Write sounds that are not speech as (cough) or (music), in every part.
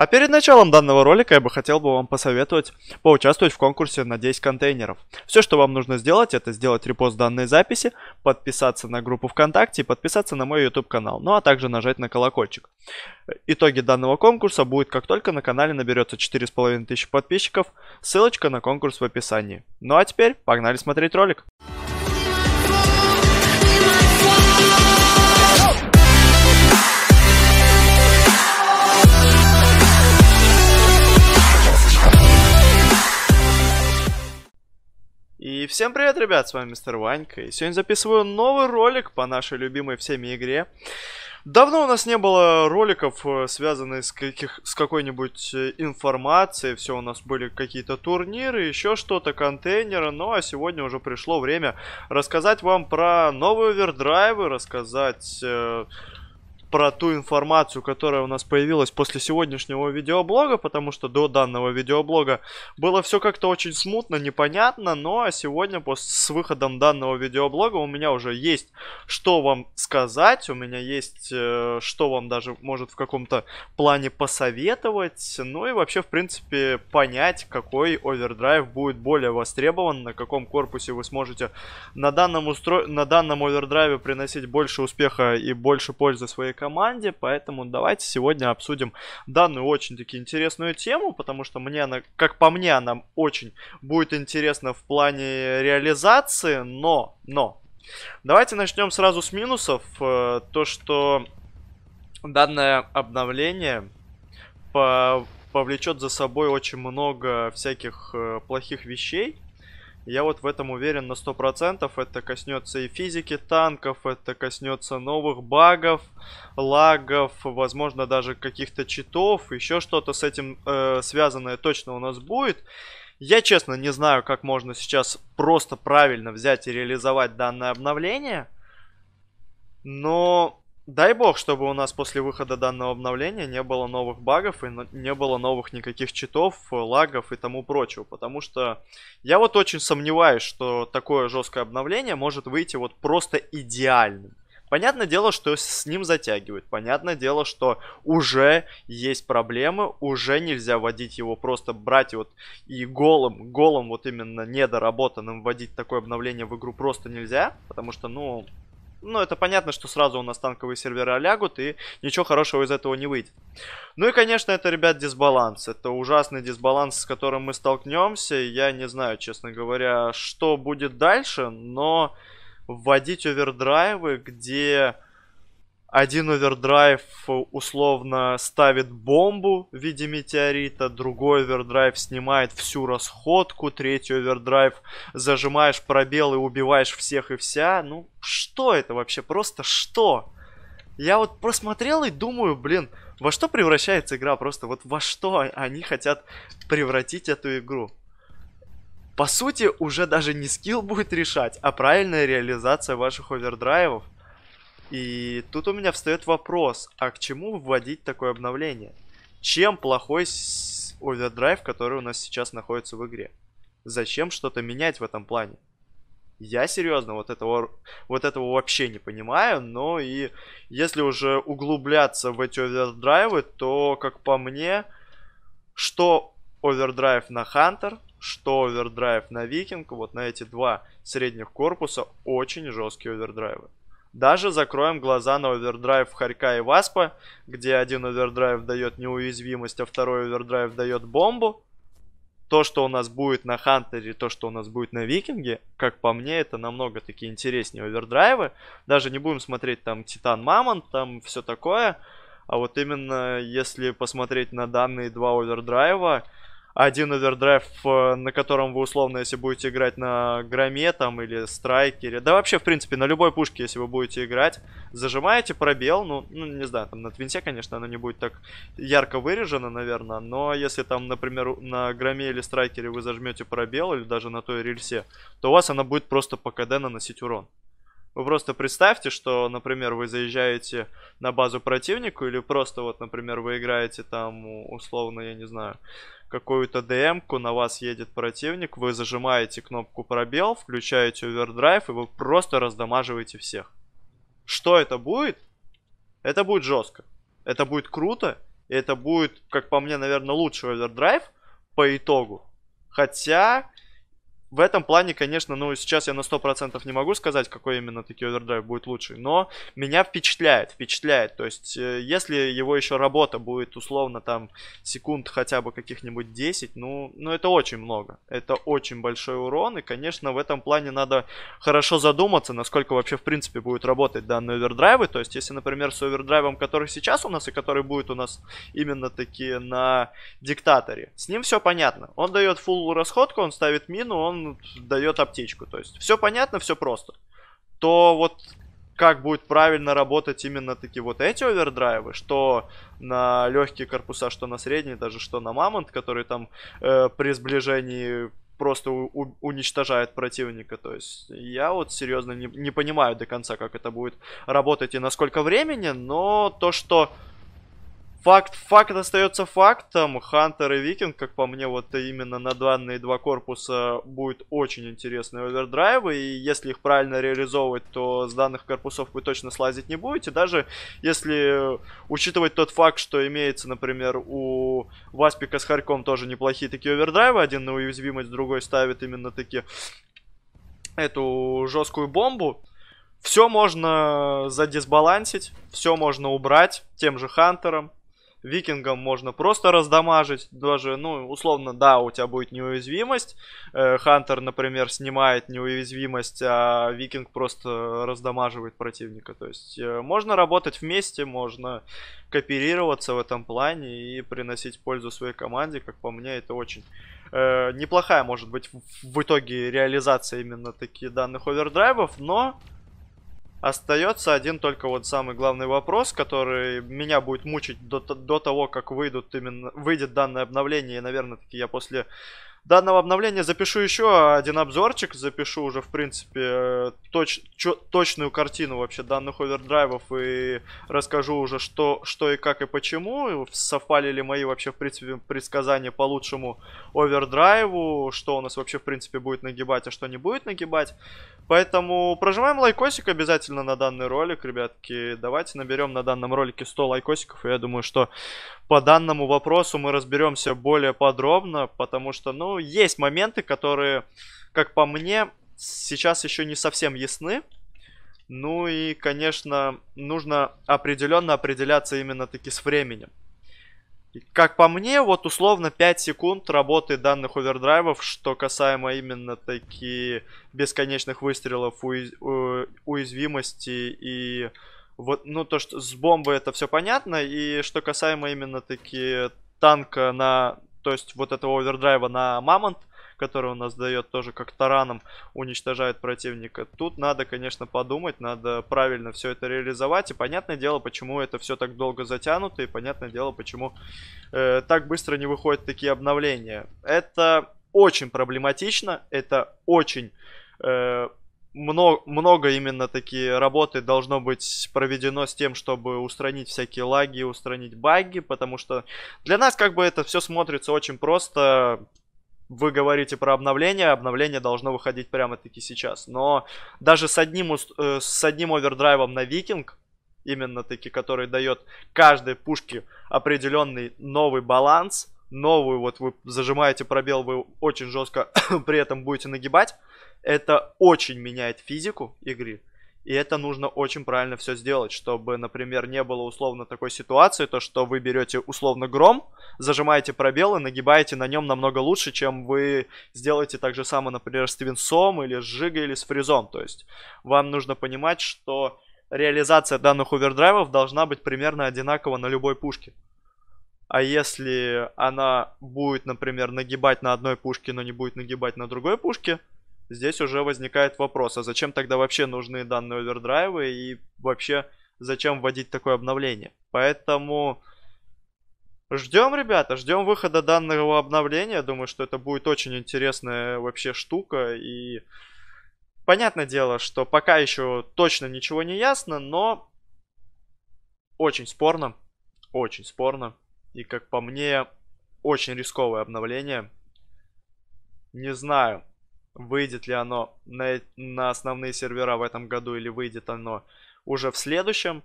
А перед началом данного ролика я бы хотел бы вам посоветовать поучаствовать в конкурсе на 10 контейнеров. Все, что вам нужно сделать, это сделать репост данной записи, подписаться на группу ВКонтакте и подписаться на мой YouTube канал, ну а также нажать на колокольчик. Итоги данного конкурса будет, как только на канале наберется 4500 подписчиков, ссылочка на конкурс в описании. Ну а теперь погнали смотреть ролик. И всем привет, ребят, с вами мистер Ванька, и сегодня записываю новый ролик по нашей любимой всеми игре. Давно у нас не было роликов, э, связанных с, каких, с какой-нибудь э, информацией, все, у нас были какие-то турниры, еще что-то, контейнеры, ну а сегодня уже пришло время рассказать вам про новые овердрайвы, рассказать... Э про ту информацию, которая у нас появилась после сегодняшнего видеоблога, потому что до данного видеоблога было все как-то очень смутно, непонятно, но сегодня после, с выходом данного видеоблога у меня уже есть что вам сказать, у меня есть э, что вам даже может в каком-то плане посоветовать, ну и вообще в принципе понять, какой овердрайв будет более востребован, на каком корпусе вы сможете на данном, устро... на данном овердрайве приносить больше успеха и больше пользы своей команде, поэтому давайте сегодня обсудим данную очень-таки интересную тему, потому что мне она, как по мне, она очень будет интересна в плане реализации, но, но, давайте начнем сразу с минусов, э, то, что данное обновление по повлечет за собой очень много всяких э, плохих вещей, я вот в этом уверен на 100%. Это коснется и физики танков, это коснется новых багов, лагов, возможно, даже каких-то читов, еще что-то с этим э, связанное точно у нас будет. Я, честно, не знаю, как можно сейчас просто правильно взять и реализовать данное обновление. Но Дай бог, чтобы у нас после выхода данного обновления не было новых багов и не было новых никаких читов, э, лагов и тому прочего. Потому что я вот очень сомневаюсь, что такое жесткое обновление может выйти вот просто идеальным. Понятное дело, что с ним затягивают. Понятное дело, что уже есть проблемы, уже нельзя вводить его, просто брать вот и голым, голым вот именно недоработанным вводить такое обновление в игру просто нельзя, потому что, ну, ну, это понятно, что сразу у нас танковые сервера лягут, и ничего хорошего из этого не выйдет. Ну и, конечно, это, ребят, дисбаланс. Это ужасный дисбаланс, с которым мы столкнемся. Я не знаю, честно говоря, что будет дальше, но вводить овердрайвы, где один овердрайв условно ставит бомбу в виде метеорита, другой овердрайв снимает всю расходку, третий овердрайв зажимаешь пробел и убиваешь всех и вся. Ну, что это вообще? Просто что? Я вот просмотрел и думаю, блин, во что превращается игра просто? Вот во что они хотят превратить эту игру? По сути, уже даже не скилл будет решать, а правильная реализация ваших овердрайвов – и тут у меня встает вопрос, а к чему вводить такое обновление? Чем плохой овердрайв, который у нас сейчас находится в игре? Зачем что-то менять в этом плане? Я серьезно вот этого, вот этого вообще не понимаю, но и если уже углубляться в эти овердрайвы, то, как по мне, что овердрайв на Хантер, что овердрайв на Викинг, вот на эти два средних корпуса очень жесткие овердрайвы. Даже закроем глаза на овердрайв Харька и Васпа, где один овердрайв дает неуязвимость, а второй овердрайв дает бомбу. То, что у нас будет на Хантере, то, что у нас будет на Викинге, как по мне, это намного такие интереснее овердрайвы. Даже не будем смотреть там Титан Мамонт, там все такое. А вот именно если посмотреть на данные два овердрайва, один овердрайв, э, на котором вы условно, если будете играть на громе там или страйкере, да вообще, в принципе, на любой пушке, если вы будете играть, зажимаете пробел, ну, ну не знаю, там на твинте, конечно, оно не будет так ярко вырежено, наверное, но если там, например, на громе или страйкере вы зажмете пробел или даже на той рельсе, то у вас она будет просто по КД наносить урон. Вы просто представьте, что, например, вы заезжаете на базу противнику, или просто вот, например, вы играете там, условно, я не знаю, какую-то ДМ-ку, на вас едет противник, вы зажимаете кнопку пробел, включаете овердрайв, и вы просто раздамаживаете всех. Что это будет? Это будет жестко. Это будет круто. И Это будет, как по мне, наверное, лучший овердрайв по итогу. Хотя в этом плане, конечно, ну, сейчас я на 100% не могу сказать, какой именно таки овердрайв будет лучший, но меня впечатляет, впечатляет. То есть, э, если его еще работа будет условно там секунд хотя бы каких-нибудь 10, ну, ну это очень много. Это очень большой урон, и, конечно, в этом плане надо хорошо задуматься, насколько вообще, в принципе, будут работать данные овердрайвы. То есть, если, например, с овердрайвом, который сейчас у нас и который будет у нас именно таки на диктаторе, с ним все понятно. Он дает full расходку, он ставит мину, он дает аптечку. То есть все понятно, все просто. То вот как будет правильно работать именно такие вот эти овердрайвы, что на легкие корпуса, что на средние, даже что на мамонт, который там э, при сближении просто у- уничтожает противника. То есть я вот серьезно не, не понимаю до конца, как это будет работать и на сколько времени, но то, что Факт, факт остается фактом. Хантер и Викинг, как по мне, вот именно на данные два корпуса будет очень интересные овердрайвы. И если их правильно реализовывать, то с данных корпусов вы точно слазить не будете. Даже если учитывать тот факт, что имеется, например, у Васпика с Харьком тоже неплохие такие овердрайвы. Один на уязвимость, другой ставит именно таки эту жесткую бомбу. Все можно задисбалансить, все можно убрать тем же Хантером, Викингам можно просто раздамажить, даже, ну, условно, да, у тебя будет неуязвимость. Э, Хантер, например, снимает неуязвимость, а Викинг просто раздамаживает противника. То есть э, можно работать вместе, можно кооперироваться в этом плане и приносить пользу своей команде. Как по мне, это очень э, неплохая, может быть, в итоге реализация именно таких данных овердрайвов, но Остается один только вот самый главный вопрос, который меня будет мучить до, до того, как выйдут именно, выйдет данное обновление. И, наверное, таки я после данного обновления запишу еще один обзорчик, запишу уже, в принципе, э, точ, чё, точную картину вообще данных овердрайвов и расскажу уже, что, что и как и почему, совпали ли мои вообще, в принципе, предсказания по лучшему овердрайву, что у нас вообще, в принципе, будет нагибать, а что не будет нагибать. Поэтому прожимаем лайкосик обязательно на данный ролик, ребятки. Давайте наберем на данном ролике 100 лайкосиков, и я думаю, что по данному вопросу мы разберемся более подробно, потому что, ну, ну, есть моменты, которые, как по мне, сейчас еще не совсем ясны. Ну и, конечно, нужно определенно определяться именно таки с временем. Как по мне, вот условно 5 секунд работы данных овердрайвов, что касаемо именно таки бесконечных выстрелов, уяз... Э, уязвимости и вот, ну то, что с бомбы это все понятно, и что касаемо именно таки танка на то есть вот этого овердрайва на Мамонт, который у нас дает тоже как тараном, уничтожает противника. Тут надо, конечно, подумать, надо правильно все это реализовать. И понятное дело, почему это все так долго затянуто, и понятное дело, почему э, так быстро не выходят такие обновления. Это очень проблематично, это очень... Э, много, много именно такие работы должно быть проведено с тем, чтобы устранить всякие лаги, устранить баги, потому что для нас как бы это все смотрится очень просто. Вы говорите про обновление, а обновление должно выходить прямо-таки сейчас. Но даже с одним, э, с одним овердрайвом на Викинг, именно таки, который дает каждой пушке определенный новый баланс, новую, вот вы зажимаете пробел, вы очень жестко (coughs) при этом будете нагибать, это очень меняет физику игры. И это нужно очень правильно все сделать, чтобы, например, не было условно такой ситуации, то что вы берете условно гром, зажимаете пробел и нагибаете на нем намного лучше, чем вы сделаете так же самое, например, с Твинсом или с Жигой или с Фризом. То есть вам нужно понимать, что реализация данных овердрайвов должна быть примерно одинакова на любой пушке. А если она будет, например, нагибать на одной пушке, но не будет нагибать на другой пушке, здесь уже возникает вопрос, а зачем тогда вообще нужны данные овердрайвы и вообще зачем вводить такое обновление? Поэтому ждем, ребята, ждем выхода данного обновления. Думаю, что это будет очень интересная вообще штука и... Понятное дело, что пока еще точно ничего не ясно, но очень спорно, очень спорно. И как по мне, очень рисковое обновление. Не знаю, выйдет ли оно на, э, на основные сервера в этом году или выйдет оно уже в следующем.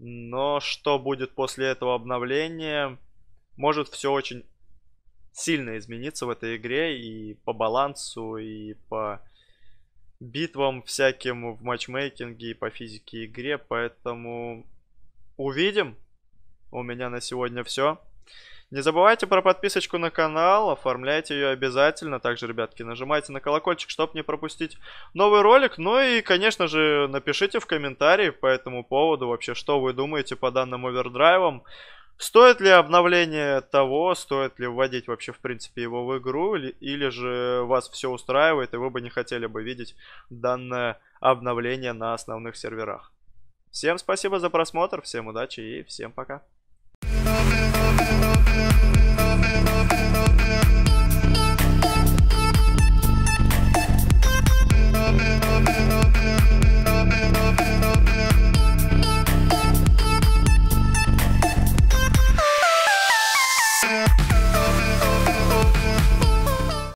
Но что будет после этого обновления, может все очень сильно измениться в этой игре и по балансу, и по битвам всяким в матчмейкинге, и по физике игре, поэтому увидим. У меня на сегодня все. Не забывайте про подписочку на канал, оформляйте ее обязательно. Также, ребятки, нажимайте на колокольчик, чтобы не пропустить новый ролик. Ну и, конечно же, напишите в комментарии по этому поводу вообще, что вы думаете по данным овердрайвам. Стоит ли обновление того, стоит ли вводить вообще в принципе его в игру, или, или же вас все устраивает и вы бы не хотели бы видеть данное обновление на основных серверах. Всем спасибо за просмотр, всем удачи и всем пока.